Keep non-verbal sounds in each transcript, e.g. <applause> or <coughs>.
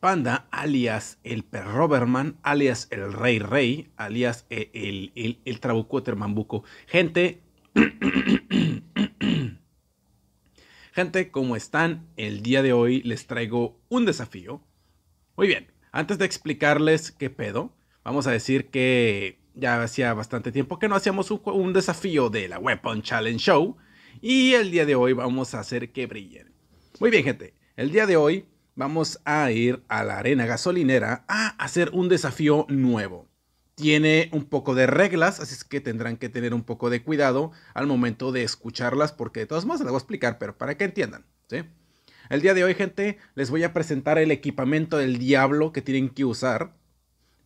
Panda, alias el Perroberman, alias el Rey Rey, alias e, el, el, el, Gente, <coughs> gente, ¿cómo están? El día de hoy les traigo un desafío. Muy bien, antes de explicarles qué pedo, vamos a decir que ya hacía bastante tiempo que no hacíamos un, un desafío de la Weapon Challenge Show y el día de hoy vamos a hacer que brillen. Muy bien, gente, el día de hoy vamos a ir a la arena gasolinera a hacer un desafío nuevo. Tiene un poco de reglas, así es que tendrán que tener un poco de cuidado al momento de escucharlas, porque de todas maneras las voy a explicar, pero para que entiendan, ¿sí? El día de hoy, gente, les voy a presentar el equipamiento del diablo que tienen que usar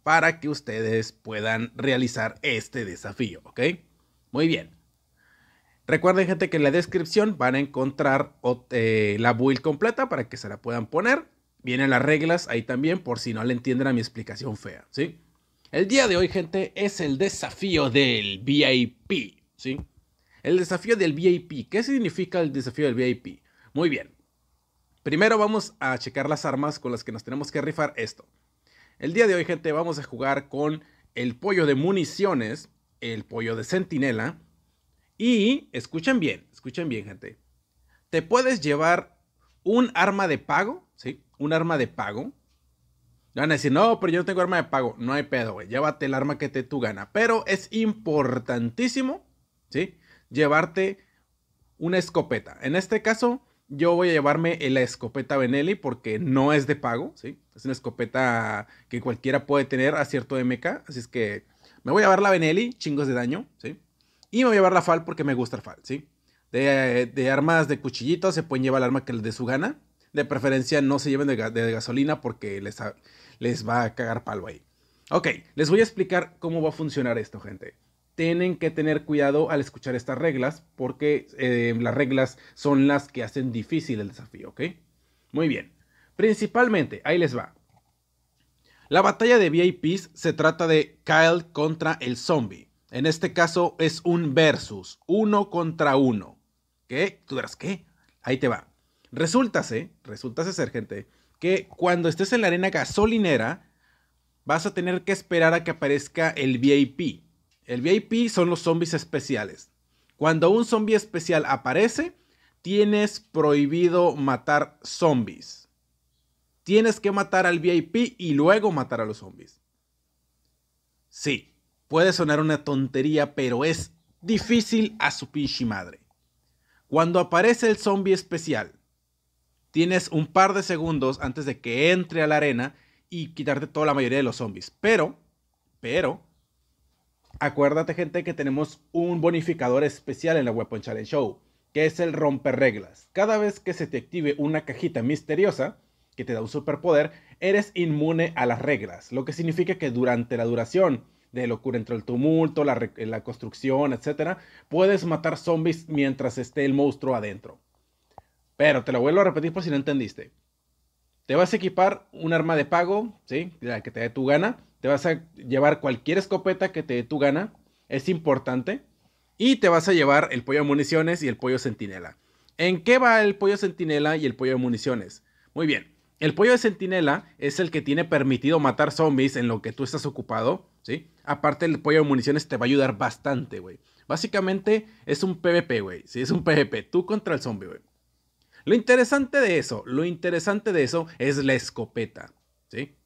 para que ustedes puedan realizar este desafío, ¿ok? Muy bien. Recuerden, gente, que en la descripción van a encontrar eh, la build completa para que se la puedan poner. Vienen las reglas ahí también por si no le entienden a mi explicación fea, ¿sí? El día de hoy, gente, es el desafío del VIP, ¿sí? El desafío del VIP. ¿Qué significa el desafío del VIP? Muy bien. Primero vamos a checar las armas con las que nos tenemos que rifar esto. El día de hoy, gente, vamos a jugar con el pollo de municiones, el pollo de centinela. Y escuchen bien, escuchen bien, gente. Te puedes llevar un arma de pago, ¿sí? un arma de pago, van a decir, no, pero yo no tengo arma de pago. No hay pedo, güey. Llévate el arma que te tu gana. Pero es importantísimo, ¿sí? Llevarte una escopeta. En este caso, yo voy a llevarme la escopeta Benelli porque no es de pago, ¿sí? Es una escopeta que cualquiera puede tener a cierto MK. Así es que me voy a llevar la Benelli, chingos de daño, ¿sí? Y me voy a llevar la FAL porque me gusta el FAL, ¿sí? De, de armas de cuchillito se pueden llevar el arma que les dé su gana. De preferencia no se lleven de, gasolina porque les, les va a cagar palo ahí. Ok, les voy a explicar cómo va a funcionar esto, gente. Tienen que tener cuidado al escuchar estas reglas porque eh, las reglas son las que hacen difícil el desafío, ¿ok? Muy bien. Principalmente, ahí les va. La batalla de VIPs se trata de Kyle contra el zombie. En este caso es un versus, uno contra uno. ¿Qué? ¿Tú dirás qué? Ahí te va. Resulta, resultase ser, gente, que cuando estés en la arena gasolinera, vas a tener que esperar a que aparezca el VIP. El VIP son los zombies especiales. Cuando un zombie especial aparece, tienes prohibido matar zombies. Tienes que matar al VIP y luego matar a los zombies. Sí, puede sonar una tontería, pero es difícil a su pinche madre. Cuando aparece el zombie especial, Tienes un par de segundos antes de que entre a la arena y quitarte toda la mayoría de los zombies. Pero, pero, acuérdate gente que tenemos un bonificador especial en la Weapon Challenge Show, que es el romper reglas. Cada vez que se te active una cajita misteriosa que te da un superpoder, eres inmune a las reglas, lo que significa que durante la duración de lo que entre el tumulto, la, la construcción, etc., puedes matar zombies mientras esté el monstruo adentro. Pero te lo vuelvo a repetir por si no entendiste. Te vas a equipar un arma de pago, ¿sí? La que te dé tu gana. Te vas a llevar cualquier escopeta que te dé tu gana. Es importante. Y te vas a llevar el pollo de municiones y el pollo centinela. ¿En qué va el pollo centinela y el pollo de municiones? Muy bien. El pollo de centinela es el que tiene permitido matar zombies en lo que tú estás ocupado, ¿sí? Aparte, el pollo de municiones te va a ayudar bastante, güey. Básicamente, es un PvP, güey. Sí, es un PvP. Tú contra el zombie, güey. Lo interesante de eso, lo interesante de eso es la escopeta, ¿sí?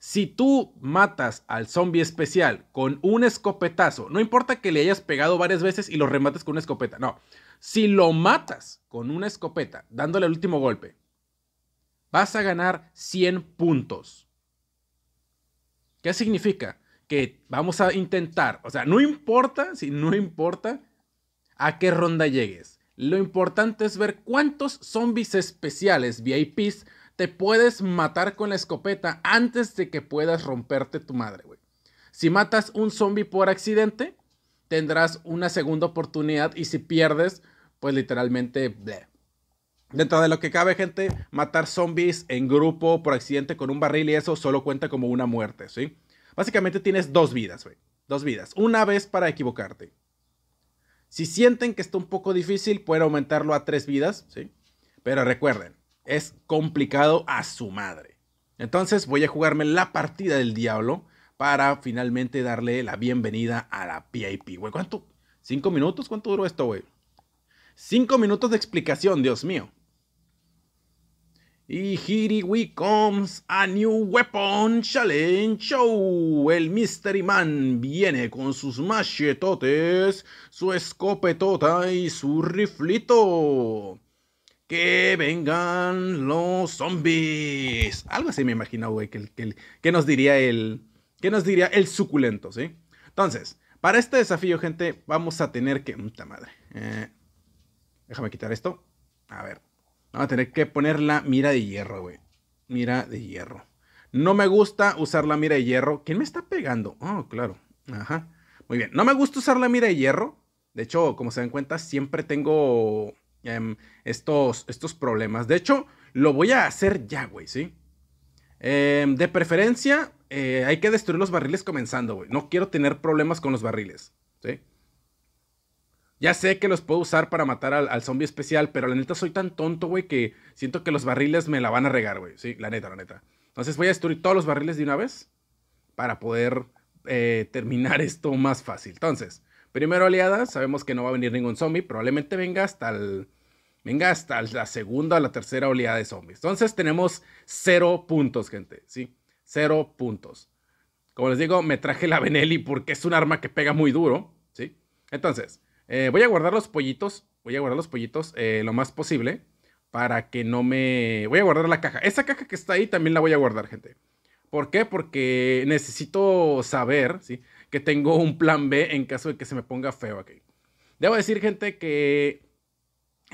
Si tú matas al zombie especial con un escopetazo, no importa que le hayas pegado varias veces y lo remates con una escopeta, no. Si lo matas con una escopeta, dándole el último golpe, vas a ganar 100 puntos. ¿Qué significa? Que vamos a intentar, o sea, no importa, si no importa a qué ronda llegues. Lo importante es ver cuántos zombies especiales VIPs te puedes matar con la escopeta antes de que puedas romperte tu madre, güey. Si matas un zombie por accidente, tendrás una segunda oportunidad y si pierdes, pues literalmente... Bleh. Dentro de lo que cabe, gente, matar zombies en grupo por accidente con un barril y eso solo cuenta como una muerte, ¿sí? Básicamente tienes dos vidas, güey. Dos vidas. Una vez para equivocarte. Si sienten que está un poco difícil, pueden aumentarlo a tres vidas, ¿sí? Pero recuerden, es complicado a su madre. Entonces voy a jugarme la partida del diablo para finalmente darle la bienvenida a la PIP, güey. ¿Cuánto? ¿Cinco minutos? ¿Cuánto duró esto, güey? Cinco minutos de explicación, Dios mío. Y here we comes a new weapon challenge show. El Mystery Man viene con sus machetotes, su escopetota y su riflito. Que vengan los zombies. Algo así me imagino, güey, que, que, nos diría el... ¿Qué nos diría el suculento, sí? Entonces, para este desafío, gente, vamos a tener que... ¡Muta madre! Eh, déjame quitar esto. A ver, Vamos a tener que poner la mira de hierro, güey. Mira de hierro. No me gusta usar la mira de hierro. ¿Quién me está pegando? Oh, claro. Ajá. Muy bien. No me gusta usar la mira de hierro. De hecho, como se dan cuenta, siempre tengo em, estos, estos problemas. De hecho, lo voy a hacer ya, güey, ¿sí? Em, de preferencia, eh, hay que destruir los barriles comenzando, güey. No quiero tener problemas con los barriles, ¿sí? Ya sé que los puedo usar para matar al, zombie especial, pero la neta soy tan tonto, güey, que siento que los barriles me la van a regar, güey. Sí, la neta, la neta. Entonces voy a destruir todos los barriles de una vez para poder eh, terminar <laughs> esto más fácil. Entonces, primero oleada, sabemos que no va a venir ningún zombie, probablemente venga hasta el... Venga hasta la segunda o la tercera oleada de zombies. Entonces tenemos cero puntos, gente. ¿sí? Cero puntos. Como les digo, me traje la Benelli porque es un arma que pega muy duro. ¿sí? Entonces, eh, voy a guardar los pollitos. Voy a guardar los pollitos eh, lo más posible. Para que no me. Voy a guardar la caja. Esa caja que está ahí también la voy a guardar, gente. ¿Por qué? Porque necesito saber, ¿sí? Que tengo un plan B en caso de que se me ponga feo aquí. Debo decir, gente, que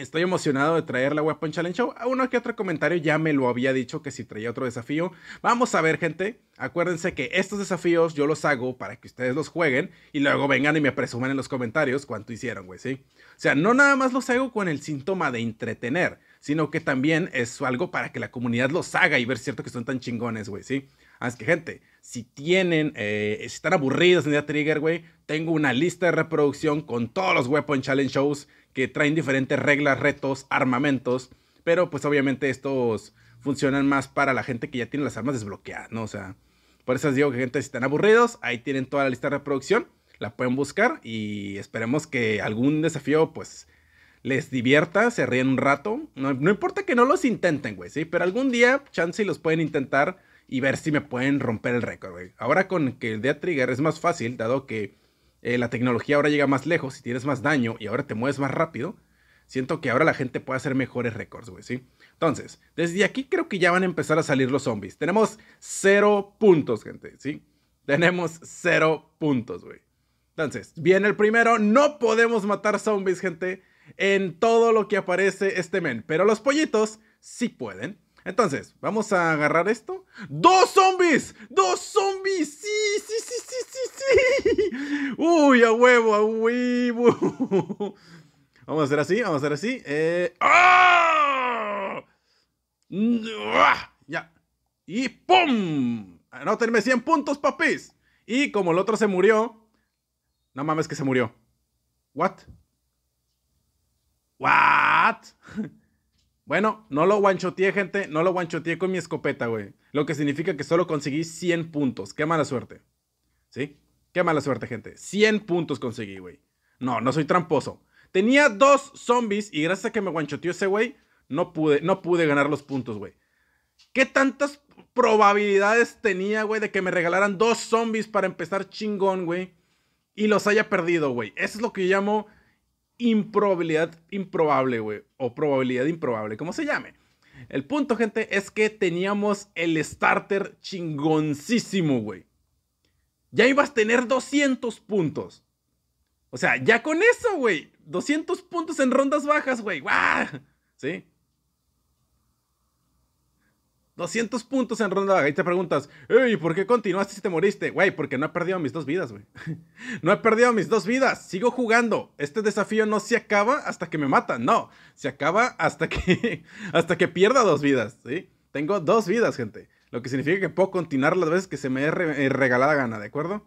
Estoy emocionado de traer la Weapon Challenge Show. A uno que otro comentario ya me lo había dicho que si traía otro desafío. Vamos a ver, gente. Acuérdense que estos desafíos yo los hago para que ustedes los jueguen y luego vengan y me presuman en los comentarios cuánto hicieron, güey, ¿sí? O sea, no nada más los hago con el síntoma de entretener, sino que también es algo para que la comunidad los haga y ver cierto que son tan chingones, güey, ¿sí? Así que, gente, si tienen, eh, si están aburridos en Trigger, güey, tengo una lista de reproducción con todos los Weapon Challenge Shows que traen diferentes reglas, retos, armamentos, pero pues obviamente estos funcionan más para la gente que ya tiene las armas desbloqueadas, ¿no? O sea, por eso les digo que gente, si están aburridos, ahí tienen toda la lista de reproducción, la pueden buscar y esperemos que algún desafío pues les divierta, se ríen un rato. No, importa que no los intenten, güey, ¿sí? Pero algún día, chance, los pueden intentar y ver si me pueden romper el récord, güey. Ahora con que el día Trigger es más fácil, dado que eh, la tecnología ahora llega más lejos y tienes más daño y ahora te mueves más rápido, siento que ahora la gente puede hacer mejores récords, güey, ¿sí? Entonces, desde aquí creo que ya van a empezar a salir los zombies. Tenemos cero puntos, gente, ¿sí? Tenemos cero puntos, güey. Entonces, viene el primero. No podemos matar zombies, gente, en todo lo que aparece este men. Pero los pollitos sí pueden. Entonces, vamos a agarrar esto. ¡Dos zombies! ¡Dos zombies! ¡Sí, sí, sí, sí, sí, sí! ¡Uy, a huevo, a huevo! Vamos a hacer así, vamos a hacer así. Eh, ¡Ah! Ya. Y ¡pum! ¡No tenerme 100 puntos, papis. Y como el otro se murió... No mames que se murió. ¿What? ¿What? Bueno, no lo guanchoteé, gente. No lo guanchoteé con mi escopeta, güey. Lo que significa que solo conseguí 100 puntos. Qué mala suerte. ¿Sí? Qué mala suerte, gente. 100 puntos conseguí, güey. No, no soy tramposo. Tenía dos zombies y gracias a que me guanchoteó ese güey, no pude, no pude ganar los puntos, güey. ¿Qué tantas probabilidades tenía, güey, de que me regalaran dos zombies para empezar chingón, güey? Y los haya perdido, güey. Eso es lo que yo llamo improbabilidad improbable, güey. O probabilidad improbable, como se llame. El punto, gente, es que teníamos el starter chingoncísimo, güey. Ya ibas a tener 200 puntos. O sea, ya con eso, güey. 200 puntos en rondas bajas, güey. ¡Guau! ¿Sí? 200 puntos en ronda vaga. Y te preguntas, ¿y por qué continuaste si te moriste? Güey, porque no he perdido mis dos vidas, güey. <laughs> no he perdido mis dos vidas. Sigo jugando. Este desafío no se acaba hasta que me matan. No, se acaba hasta que, <laughs> hasta que pierda dos vidas, ¿sí? Tengo dos vidas, gente. Lo que significa que puedo continuar las veces que se me dé eh, regalada gana, ¿de acuerdo?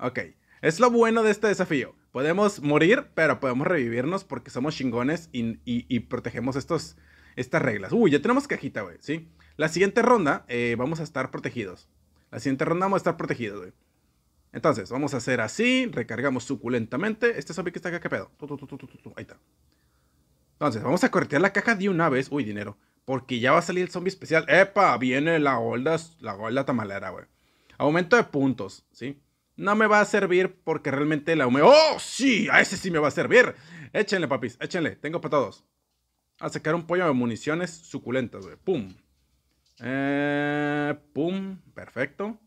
Ok. Es lo bueno de este desafío. Podemos morir, pero podemos revivirnos porque somos chingones y, protegemos estos, estas reglas. Uy, ya tenemos cajita, güey, ¿sí? La siguiente ronda eh, vamos a estar protegidos. La siguiente ronda vamos a estar protegidos, güey. Entonces, vamos a hacer así, recargamos suculentamente. Este zombie que está acá, ¿qué pedo? Ahí está. Entonces, vamos a cortear la caja de una vez. Uy, dinero. Porque ya va a salir el zombie especial. ¡Epa! Viene la golda, la golda tamalera, güey. Aumento de puntos, ¿sí? No me va a servir porque realmente la ¡Oh, sí! A ese sí me va a servir. Échenle, papis, échenle. Tengo para todos. A sacar un pollo de municiones suculentas, güey. ¡Pum! Eh, pum, perfecto.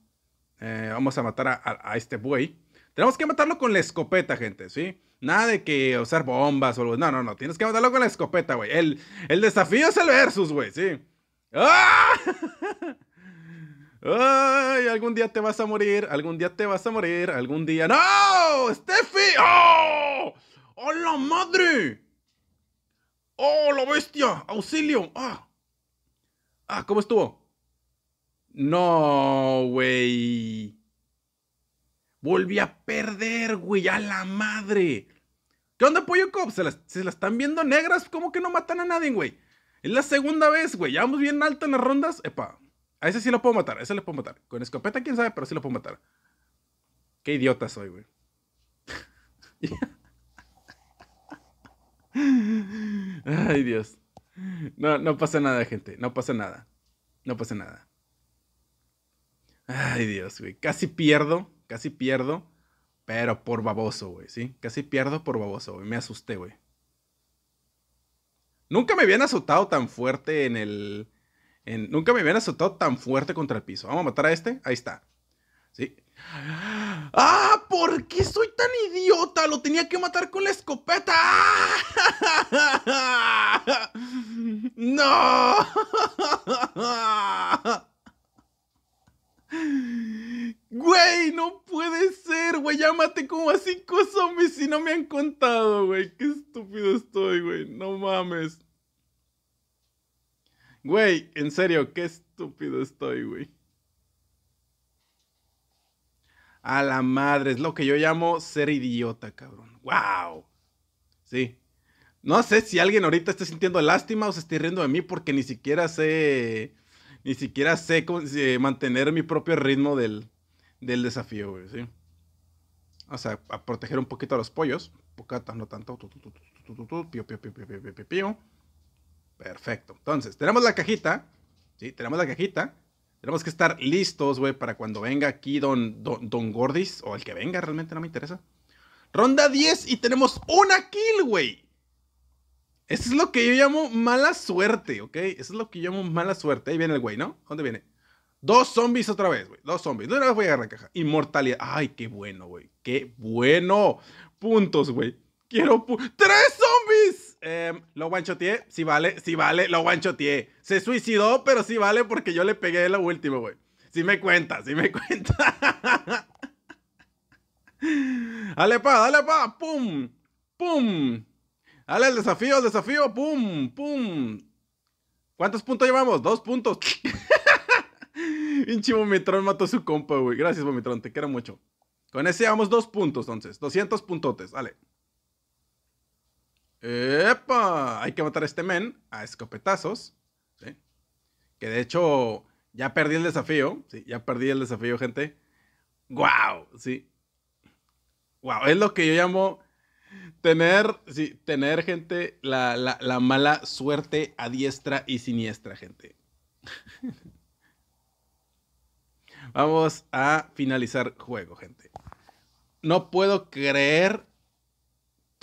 Eh, vamos a matar a, este buey. Tenemos que matarlo con la escopeta, gente, ¿sí? Nada de que usar bombas o algo. No, no, no. Tienes que matarlo con la escopeta, güey. El, desafío es el versus, güey, ¿sí? ¡Ah! <laughs> ¡Ay! Algún día te vas a morir. Algún día te vas a morir. Algún día. ¡No! ¡Steffi! ¡Oh! ¡Oh, la madre! ¡Oh, la bestia! ¡Auxilio! ¡Ah! Ah, ¿cómo estuvo? No, güey. Volví a perder, güey, a la madre. ¿Qué onda, Pollo Cop? Se las, están viendo negras. ¿Cómo que no matan a nadie, güey? Es la segunda vez, güey. Ya vamos bien alto en las rondas. Epa, a ese sí lo puedo matar. A ese lo puedo matar. Con escopeta, quién sabe, pero sí lo puedo matar. Qué idiota soy, güey. <laughs> Ay, Dios. No, no pasa nada, gente. No pasa nada. No pasa nada. Ay, Dios, güey. Casi pierdo, casi pierdo, pero por baboso, güey, ¿sí? Casi pierdo por baboso, güey. Me asusté, güey. Nunca me habían azotado tan fuerte en el... En, nunca me habían azotado tan fuerte contra el piso. Vamos a matar a este. Ahí está. ¿Sí? ¡Ah! ¿Por qué soy tan idiota? Lo tenía que matar con la escopeta. ¡Ah! <laughs> ¡No! <laughs> Güey, no puede ser, güey. Ya maté como a cinco zombies y no me han contado, güey. Qué estúpido estoy, güey. No mames. Güey, en serio, qué estúpido estoy, güey. A la madre, es lo que yo llamo ser idiota, cabrón. ¡Wow! Sí. No sé si alguien ahorita está sintiendo lástima o se está riendo de mí porque ni siquiera sé. Ni siquiera sé eh, mantener mi propio ritmo del, del desafío, güey, ¿sí? O sea, a proteger un poquito a los pollos. Pocata, no tanto. Perfecto. Entonces, tenemos la cajita. Sí, tenemos la cajita. Tenemos que estar listos, güey, para cuando venga aquí don, don, Gordis, o el que venga, realmente no me interesa. Ronda 10 y tenemos una kill, güey. Eso es lo que yo llamo mala suerte, ¿ok? Eso es lo que yo llamo mala suerte. Ahí viene el güey, ¿no? ¿Dónde viene? Dos zombies otra vez, güey. Dos zombies. No una vez voy a agarrar la caja. Inmortalidad. Ay, qué bueno, güey. Qué bueno. Puntos, güey. Quiero ¡Tres Em, lo guanchoteé, si vale, si vale, lo guanchoteé. Se suicidó, pero si vale porque yo le pegué lo último, güey. Si me cuenta, si me <laughs> cuenta. dale pa, dale pa, pum, pum. Dale el desafío, el desafío, pum, pum. ¿Cuántos puntos llevamos? Dos puntos. <laughs> Inchi Vomitron mató a su compa, güey. Gracias, Vomitron, te quiero mucho. Con ese llevamos dos puntos, entonces. 200 puntotes, dale. ¡Epa! Hay que matar a este men a escopetazos. Que de hecho, ya perdí el desafío. ¿sí? Ya perdí el desafío, gente. ¡Wow! Sí. ¡Wow! Es lo que yo llamo tener, sí, tener gente, la, la mala suerte a diestra y siniestra, gente. <laughs> Vamos a finalizar juego, gente. No puedo creer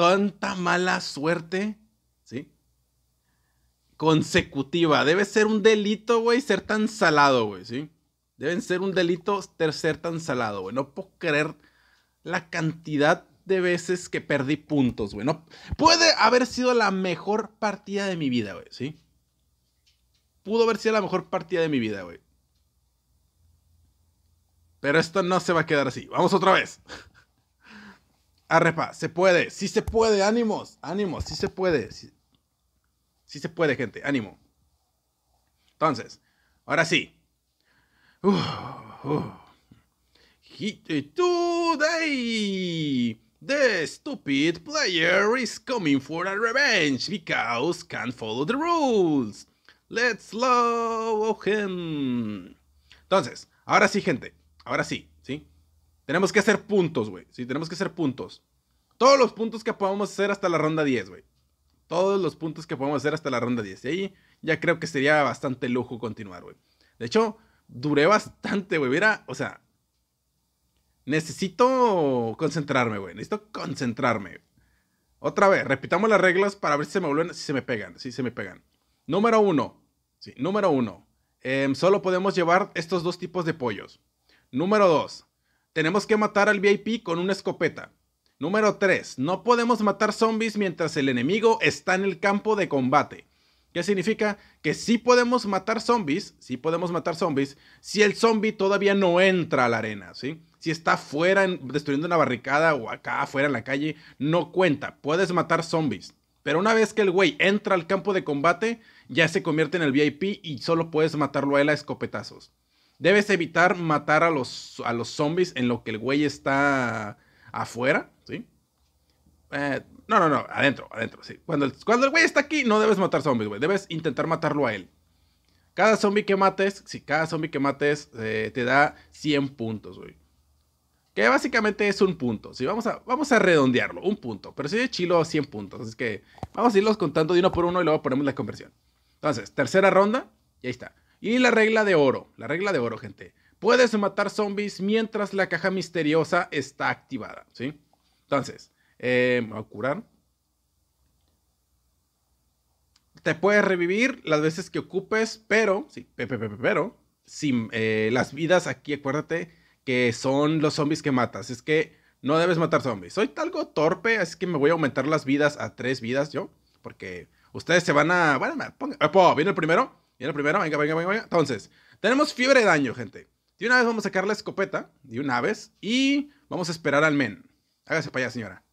tanta mala suerte, ¿sí? Consecutiva. Debe ser un delito, güey, ser tan salado, güey, ¿sí? Deben ser un delito ser tan salado, güey. No puedo creer la cantidad de veces que perdí puntos, güey. puede haber sido la mejor partida de mi vida, güey, ¿sí? Pudo haber sido la mejor partida de mi vida, güey. Pero esto no se va a quedar así. Vamos otra vez. Arrepa, se puede, sí se puede, ánimos, ánimos, sí se puede. Sí, se puede, gente, ánimo. Entonces, ahora sí. Hit it Today, the stupid player is coming for a revenge because can't follow the rules. Let's love him. Entonces, ahora sí, gente, ahora sí, ¿sí? Tenemos que hacer puntos, güey. Sí, tenemos que hacer puntos. Todos los puntos que podamos hacer hasta la ronda 10, güey. Todos los puntos que podamos hacer hasta la ronda 10. Y ahí ya creo que sería bastante lujo continuar, güey. De hecho, duré bastante, güey. Mira, o sea, necesito concentrarme, güey. Necesito concentrarme. Otra vez, repitamos las reglas para ver si se me vuelven, si se me pegan, si se me pegan. Número uno. Sí, número uno. Em, solo podemos llevar estos dos tipos de pollos. Número dos. Tenemos que matar al VIP con una escopeta. Número 3. No podemos matar zombies mientras el enemigo está en el campo de combate. ¿Qué significa? Que sí podemos matar zombies, sí podemos matar zombies, si el zombie todavía no entra a la arena, ¿sí? Si está fuera destruyendo una barricada o acá afuera en la calle, no cuenta. Puedes matar zombies. Pero una vez que el güey entra al campo de combate, ya se convierte en el VIP y solo puedes matarlo a él a escopetazos. Debes evitar matar a los, a los zombies en lo que el güey está afuera, ¿sí? Eh, no, no, no, adentro, adentro, sí. Cuando el, cuando güey está aquí, no debes matar zombies, güey. Debes intentar matarlo a él. Cada zombie que mates, si sí, cada zombie que mates eh, te da 100 puntos, güey. Que básicamente es un punto. Sí, vamos, a, vamos a redondearlo, un punto. Pero si de chilo 100 puntos. Así que vamos a irlos contando de uno por uno y luego ponemos la conversión. Entonces, tercera ronda, y ahí está. Y la regla de oro, la regla de oro, gente. Puedes matar zombies mientras la caja misteriosa está activada, ¿sí? Entonces, eh, a curar. Te puedes revivir las veces que ocupes, pero, sí, pero, sin, eh, las vidas aquí, acuérdate, que son los zombies que matas. Es que no debes matar zombies. Soy algo torpe, así que me voy a aumentar las vidas a tres vidas yo, porque ustedes se van a... Bueno, me eh, viene el primero. Y la primera, venga, venga, venga, Entonces, tenemos fiebre de daño, gente. De una vez vamos a sacar la escopeta, de una vez, y vamos a esperar al men. Hágase para allá, señora.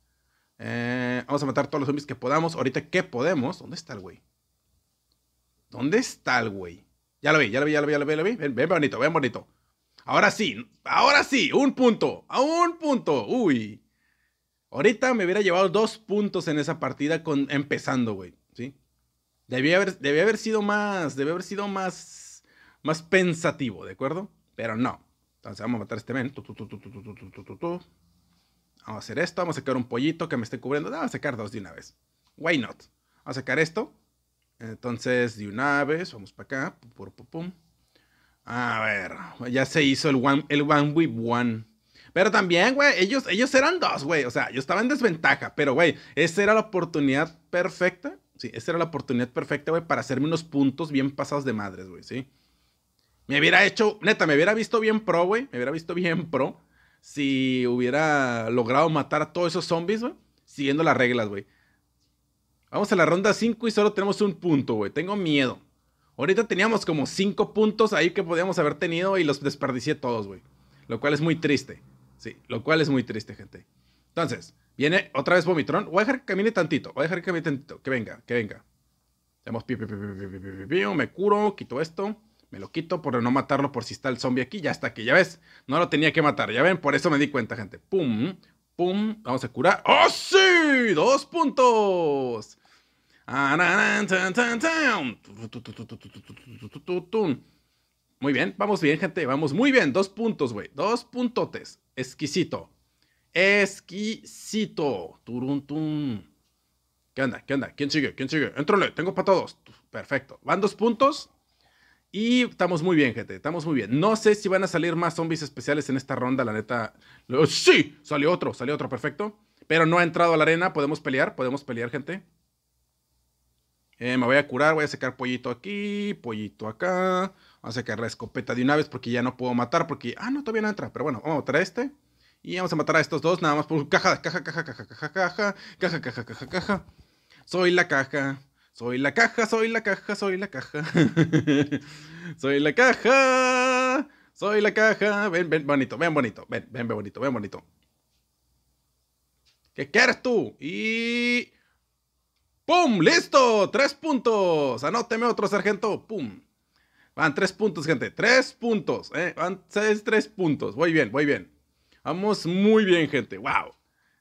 Eh, vamos a matar todos los zombies que podamos. Ahorita que podemos. ¿Dónde está el güey? ¿Dónde está el güey? Ya lo vi, ya lo vi, ya lo vi, ya lo vi, ya Ven, bonito, ven bonito. Ahora sí, ahora sí, un punto, a un punto. Uy. Ahorita me hubiera llevado dos puntos en esa partida con empezando, güey. Debe haber, sido más, Debe haber sido más, más pensativo, ¿de acuerdo? Pero no. Entonces vamos a matar a este men. Vamos a hacer esto, vamos a sacar un pollito que me esté cubriendo. Ah, vamos a sacar dos de una vez. Why not? Vamos a sacar esto. Entonces, de una vez, vamos para acá. A ver, ya se hizo el one, el one with one. Pero también, güey, ellos, ellos eran dos, güey. O sea, yo estaba en desventaja, pero, güey, esa era la oportunidad perfecta Sí, esa era la oportunidad perfecta, güey, para hacerme unos puntos bien pasados de madres, güey, ¿sí? Me hubiera hecho, neta, me hubiera visto bien pro, güey. Me hubiera visto bien pro si hubiera logrado matar a todos esos zombies, güey. Siguiendo las reglas, güey. Vamos a la ronda 5 y solo tenemos un punto, güey. Tengo miedo. Ahorita teníamos como 5 puntos ahí que podíamos haber tenido y los desperdicié todos, güey. Lo cual es muy triste. Sí, lo cual es muy triste, gente. Entonces, Viene otra vez Vomitron. Voy a dejar que camine tantito. Voy a dejar que camine tantito. Que venga, que venga. Hacemos pi, pi, pi, me curo, quito esto. Me lo quito por no matarlo por si está el zombie aquí. Ya está aquí, ya ves. No lo tenía que matar, ya ven. Por eso me di cuenta, gente. Pum, pum. Vamos a curar. ¡Oh, sí! ¡Dos puntos! Muy bien, vamos bien, gente. Vamos muy bien. Dos puntos, güey. Dos puntotes. Exquisito. Exquisito. Turuntum. ¿Qué onda? ¿Qué onda? ¿Quién sigue? ¿Quién sigue? Entrole, tengo para todos. Perfecto. Van dos puntos. Y estamos muy bien, gente. Estamos muy bien. No sé si van a salir más zombies especiales en esta ronda, la neta. Sí, salió otro, salió otro, perfecto. Pero no ha entrado a la arena. Podemos pelear, podemos pelear, gente. Eh, me voy a curar, voy a sacar pollito aquí, pollito acá. Vamos a sacar la escopeta de una vez porque ya no puedo matar. Porque. Ah, no, todavía no entra. Pero bueno, vamos a matar este. Y vamos a matar a estos dos, nada más por caja, caja, caja, caja, caja, caja, caja, caja, caja, caja. Soy la caja. Soy la caja, soy la caja, soy la caja. soy la caja. Soy la caja. Ven, ven bonito, ven bonito, ven, ven, ven bonito, ven bonito. ¿Qué quieres tú? Y... ¡Pum! ¡Listo! ¡Tres puntos! Anóteme otro, sargento. ¡Pum! Van tres puntos, gente. Tres puntos. ¿eh? Van tres puntos. Voy bien, voy bien. Vamos muy bien, gente. ¡Wow!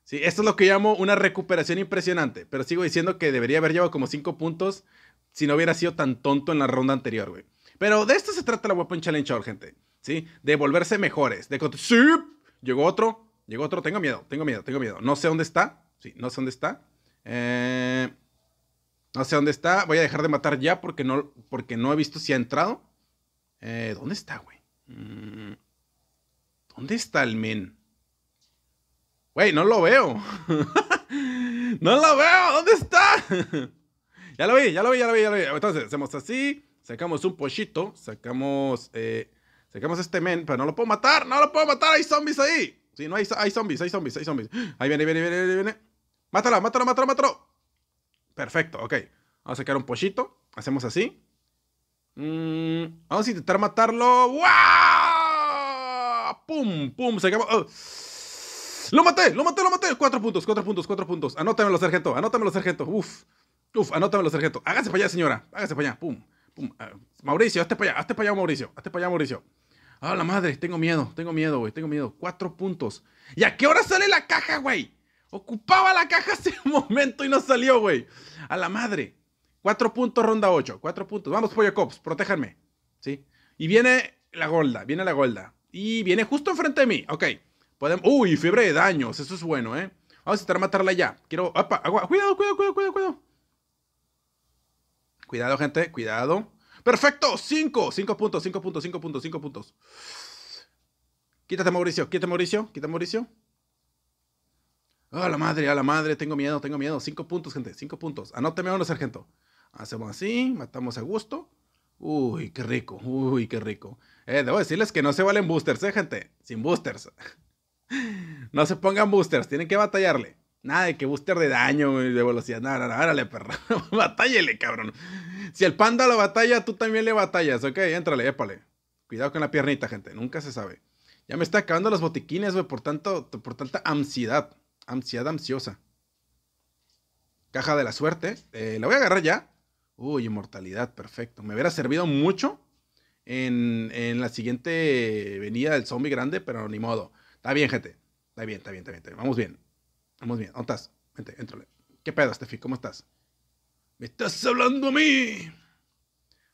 Sí, esto es lo que llamo una recuperación impresionante. Pero sigo diciendo que debería haber llevado como 5 puntos si no hubiera sido tan tonto en la ronda anterior, güey. Pero de esto se trata la Weapon Challenge gente. ¿Sí? De volverse mejores. De... ¡Sí! Llegó otro. Llegó otro. Tengo miedo. Tengo miedo. Tengo miedo. No sé dónde está. Sí, no sé dónde está. Eh, no sé dónde está. Voy a dejar de matar ya porque no, porque no he visto si ha entrado. Eh, ¿Dónde está, güey? Mm, ¿Dónde está el men? Wey, no lo veo. <laughs> no lo veo. ¿Dónde está? <laughs> ya lo vi, ya lo vi, ya lo vi, ya lo vi. Entonces, hacemos así. Sacamos un pollito. Sacamos. Eh, sacamos este men, pero no lo puedo matar. No lo puedo matar. Hay zombies ahí. Sí, no hay, hay zombies, hay zombies, hay zombies. <gasps> Ahí viene, viene, viene, viene. Mátalo, mátalo, mátalo, mátalo. Perfecto, ok. Vamos a sacar un pollito. Hacemos así. Mm, vamos a intentar matarlo. ¡Wow! ¡Pum! ¡Pum! Sacamos. Oh. ¡Lo maté! ¡Lo maté! ¡Lo maté! Cuatro puntos, cuatro puntos, cuatro puntos. Anótamelo, sargento. Anótamelo, sargento. Uf. Uf, anótamelo, sargento. Hágase para allá, señora. Hágase para allá. Pum. Pum. Ah, Mauricio, hazte para allá. Hazte para allá, Mauricio. Hazte para allá, Mauricio. A ah, la madre. Tengo miedo. Tengo miedo, güey. Tengo miedo. Cuatro puntos. ¿Y a qué hora sale la caja, güey? Ocupaba la caja hace un momento y no salió, güey. A la madre. Cuatro puntos, ronda ocho. Cuatro puntos. Vamos, Pollo Cops. Protéjanme. ¿Sí? Y viene la Golda. Viene la Golda. Y viene justo enfrente de mí. Ok uy, fiebre de daños, eso es bueno, ¿eh? Vamos a intentar matarla ya. Quiero... ¡apa! agua. Cuidado, cuidado, cuidado, cuidado, cuidado. Cuidado, gente, cuidado. Perfecto, cinco, cinco puntos, cinco puntos, cinco puntos, cinco puntos. Quítate, Mauricio, quítate, Mauricio, quítate, Mauricio. A la madre, a la madre, tengo miedo, tengo miedo. Cinco puntos, gente, cinco puntos. Anótame uno, sargento. Hacemos así, matamos a gusto. Uy, qué rico, uy, qué rico. Eh, debo decirles que no se valen boosters, eh, gente. Sin boosters. No se pongan boosters, tienen que batallarle. Nada de que booster de daño y de velocidad. Nada, nada, árale, perra. <laughs> Batállele, cabrón. Si el panda lo batalla, tú también le batallas, ok. Éntrale, épale. Cuidado con la piernita, gente. Nunca se sabe. Ya me está acabando los botiquines, güey, por, tanto, por tanta ansiedad. Ansiedad ansiosa. Caja de la suerte. Eh, la voy a agarrar ya. Uy, inmortalidad, perfecto. Me hubiera servido mucho en, en la siguiente venida del zombie grande, pero ni modo. Está bien, gente. Está bien, está bien, está bien. Está bien. Vamos bien. Vamos bien. ¿Dónde estás? Vente, entrale. ¿Qué pedo, Steffi? ¿Cómo estás? ¡Me estás hablando a mí!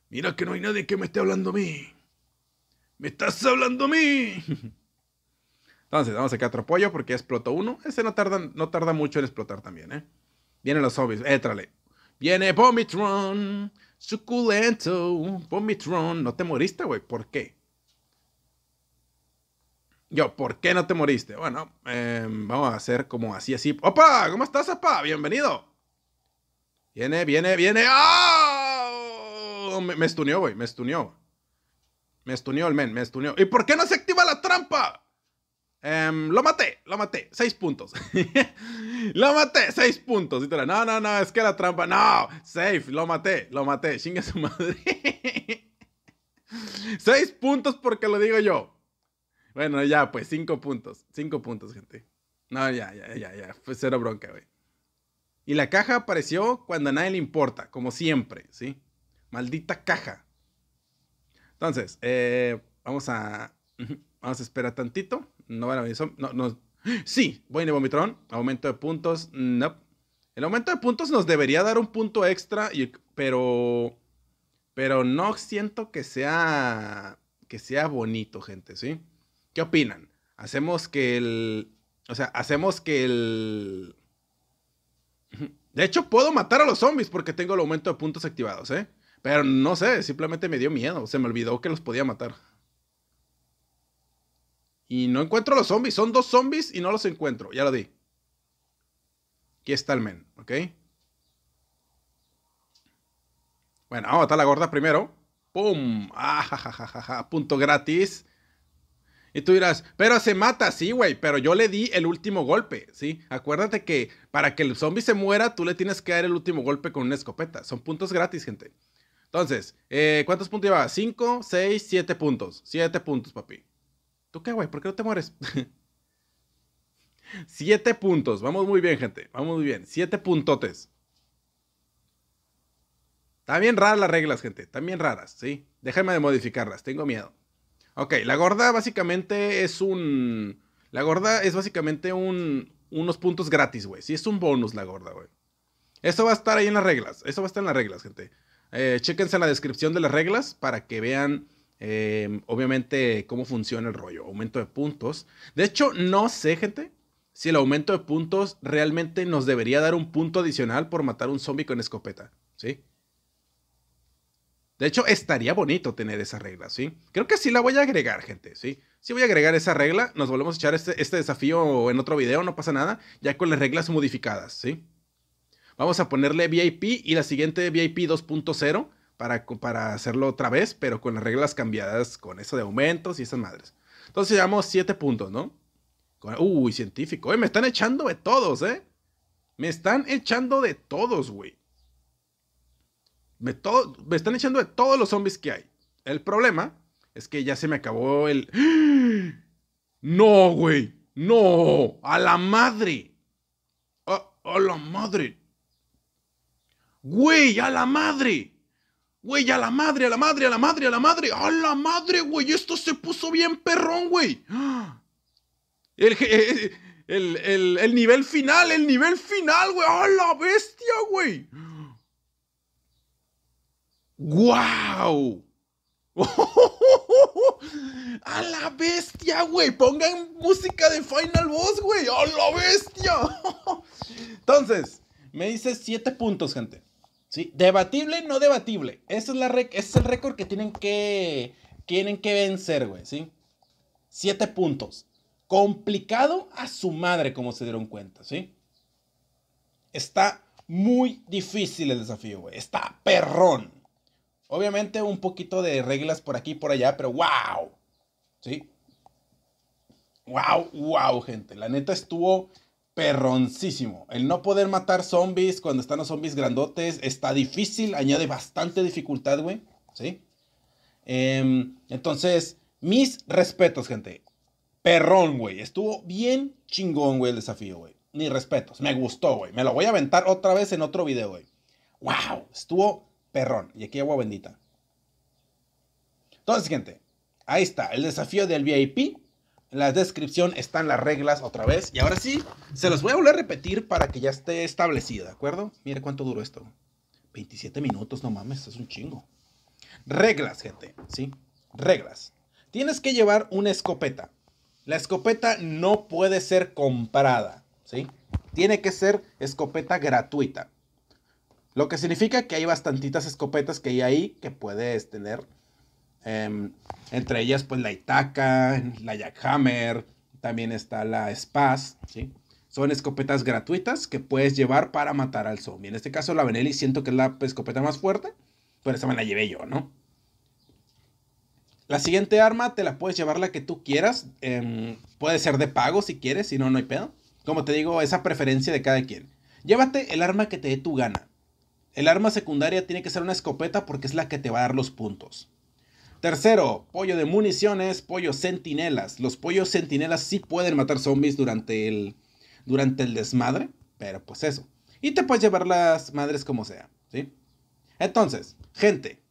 Mira que no hay nadie que me esté hablando a mí. ¡Me estás hablando a mí! <laughs> Entonces, vamos a sacar otro pollo porque explotó uno. Ese no tarda, no tarda mucho en explotar también, ¿eh? Vienen los zombies. Étrale. Viene Pomitron, Suculento. Pomitron, No te moriste, güey. ¿Por qué? Yo, ¿por qué no te moriste? Bueno, em, vamos a hacer como así, así. ¡Opa! ¿Cómo estás, apa? Bienvenido. Viene, viene, viene. ¡Oh! Me, estunió, estuneó, güey. Me estunió. Me estunió el men, me estunió. ¿Y por qué no se activa la trampa? Em, lo maté, lo maté, seis puntos. <laughs> lo maté, seis puntos. Y no, no, no, es que la trampa, no, safe, lo maté, lo maté, chinga su madre. <laughs> seis puntos porque lo digo yo. Bueno, ya, pues cinco puntos. Cinco puntos, gente. No, ya, ya, ya, ya. Fue cero bronca, güey. Y la caja apareció cuando a nadie le importa, como siempre, ¿sí? Maldita caja. Entonces, eh, vamos a. Vamos a esperar tantito. No van a venir. No, no. Sí, voy de vomitrón. Aumento de puntos. No. Nope. El aumento de puntos nos debería dar un punto extra, pero. Pero no siento que sea. Que sea bonito, gente, ¿sí? ¿Qué opinan? Hacemos que el... O sea, hacemos que el... De hecho, puedo matar a los zombies porque tengo el aumento de puntos activados, ¿eh? Pero no sé, simplemente me dio miedo. Se me olvidó que los podía matar. Y no encuentro a los zombies. Son dos zombies y no los encuentro. Ya lo di. Aquí está el men, ¿ok? Bueno, vamos a matar a la gorda primero. ¡Pum! ¡Ajajajaja! Ah, punto gratis. Y tú dirás, pero se mata, sí, güey, pero yo le di el último golpe, ¿sí? Acuérdate que para que el zombie se muera, tú le tienes que dar el último golpe con una escopeta. Son puntos gratis, gente. Entonces, eh, ¿cuántos puntos llevaba? 5, 6, 7 puntos. Siete puntos, papi. ¿Tú qué, güey? ¿Por qué no te mueres? <laughs> Siete puntos. Vamos muy bien, gente. Vamos muy bien. Siete puntotes. También raras las reglas, gente. También raras, ¿sí? Déjame de modificarlas. Tengo miedo. Ok, la gorda básicamente es un. La gorda es básicamente un. Unos puntos gratis, güey. Sí, es un bonus la gorda, güey. Eso va a estar ahí en las reglas. Eso va a estar en las reglas, gente. Eh, en la descripción de las reglas para que vean, eh, obviamente, cómo funciona el rollo. Aumento de puntos. De hecho, no sé, gente, si el aumento de puntos realmente nos debería dar un punto adicional por matar un zombie con escopeta. ¿Sí? De hecho, estaría bonito tener esa regla, ¿sí? Creo que sí la voy a agregar, gente, ¿sí? Sí voy a agregar esa regla, nos volvemos a echar este, este desafío en otro video, no pasa nada, ya con las reglas modificadas, ¿sí? Vamos a ponerle VIP y la siguiente VIP 2.0 para, para hacerlo otra vez, pero con las reglas cambiadas, con eso de aumentos y esas madres. Entonces llevamos 7 puntos, ¿no? Uy, científico, eh, me están echando de todos, ¿eh? Me están echando de todos, güey. Me, están echando de todos los zombies que hay. El problema es que ya se me acabó el... <gasps> No, güey. No. A la madre. A, la madre. Güey, a la madre. Güey, a la madre, a la madre, a la madre, a la madre. A la madre, güey. Esto se puso bien perrón, güey. <gasps> El, eh, eh, el, el, el nivel final, el nivel final, güey. A la bestia, güey. ¡Wow! <laughs> ¡A la bestia, güey! Pongan música de Final Boss, güey. ¡A la bestia! <laughs> Entonces, me dice 7 puntos, gente. ¿Sí? Debatible, no debatible. es la ese es el récord que tienen que, tienen que vencer, güey. ¿Sí? 7 puntos. Complicado a su madre, como se dieron cuenta, ¿sí? Está muy difícil el desafío, güey. Está perrón. Obviamente un poquito de reglas por aquí y por allá, pero wow. ¿Sí? Wow, wow, gente. La neta estuvo perroncísimo. El no poder matar zombies cuando están los zombies grandotes está difícil, añade bastante dificultad, güey. ¿Sí? Em, entonces, mis respetos, gente. Perrón, güey. Estuvo bien chingón, güey, el desafío, güey. Ni respetos. Me gustó, güey. Me lo voy a aventar otra vez en otro video, güey. Wow, estuvo perrón. Y aquí agua bendita. Entonces, gente, ahí está. El desafío del VIP. En la descripción están las reglas otra vez. Y ahora sí, se los voy a volver a repetir para que ya esté establecida, ¿de acuerdo? Mire cuánto duró esto. 27 minutos, no mames, es un chingo. Reglas, gente, ¿sí? Reglas. Tienes que llevar una escopeta. La escopeta no puede ser comprada, ¿sí? Tiene que ser escopeta gratuita. Lo que significa que hay bastantitas escopetas que hay ahí que puedes tener. Em, entre ellas, pues la Itaca, la Jackhammer, también está la Spaz, ¿sí? Son escopetas gratuitas que puedes llevar para matar al zombie. En este caso, la Benelli siento que es la escopeta más fuerte, pero esa me la llevé yo, ¿no? La siguiente arma te la puedes llevar la que tú quieras. Em, puede ser de pago si quieres, si no, no hay pedo. Como te digo, esa preferencia de cada quien. Llévate el arma que te dé tu gana. El arma secundaria tiene que ser una escopeta porque es la que te va a dar los puntos. Tercero, pollo de municiones, pollo sentinelas. Los pollos sentinelas sí pueden matar zombies durante el, durante el desmadre, pero pues eso. Y te puedes llevar las madres como sea, ¿sí? Entonces, gente,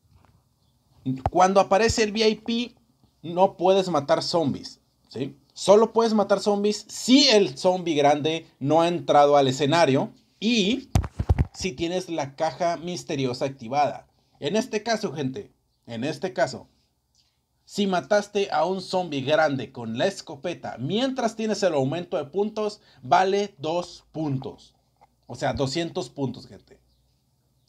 cuando aparece el VIP, no puedes matar zombies, ¿sí? Solo puedes matar zombies si el zombie grande no ha entrado al escenario y si tienes la caja misteriosa activada. En este caso, gente, en este caso, si mataste a un zombie grande con la escopeta mientras tienes el aumento de puntos, vale 2 puntos. O sea, 200 puntos, gente.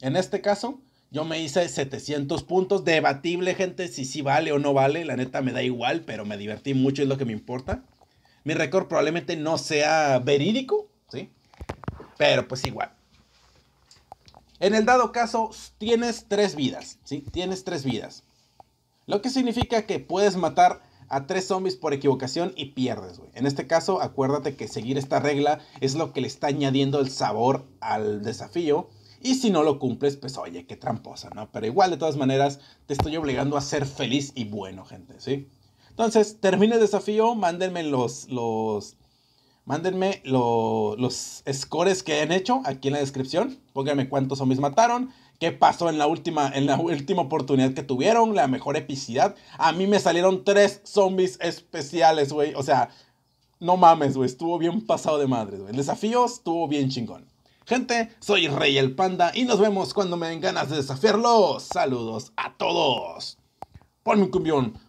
En este caso, yo me hice 700 puntos. Debatible, gente, si sí vale o no vale. La neta me da igual, pero me divertí mucho, es lo que me importa. Mi récord probablemente no sea verídico, ¿sí? Pero pues igual. En el dado caso, tienes tres vidas, ¿sí? Tienes tres vidas. Lo que significa que puedes matar a tres zombies por equivocación y pierdes, güey. En este caso, acuérdate que seguir esta regla es lo que le está añadiendo el sabor al desafío. Y si no lo cumples, pues oye, qué tramposa, ¿no? Pero igual, de todas maneras, te estoy obligando a ser feliz y bueno, gente, ¿sí? Entonces, termine el desafío, mándenme los, los, Mándenme los scores que han hecho aquí en la descripción. Pónganme cuántos zombies mataron. ¿Qué pasó en la última, en la última oportunidad que tuvieron? La mejor epicidad. A mí me salieron tres zombies especiales, güey. O sea, no mames, güey. Estuvo bien pasado de madre, güey. El desafío estuvo bien chingón. Gente, soy Rey el Panda y nos vemos cuando me den ganas de desafiarlos. Saludos a todos. Ponme un cumbión.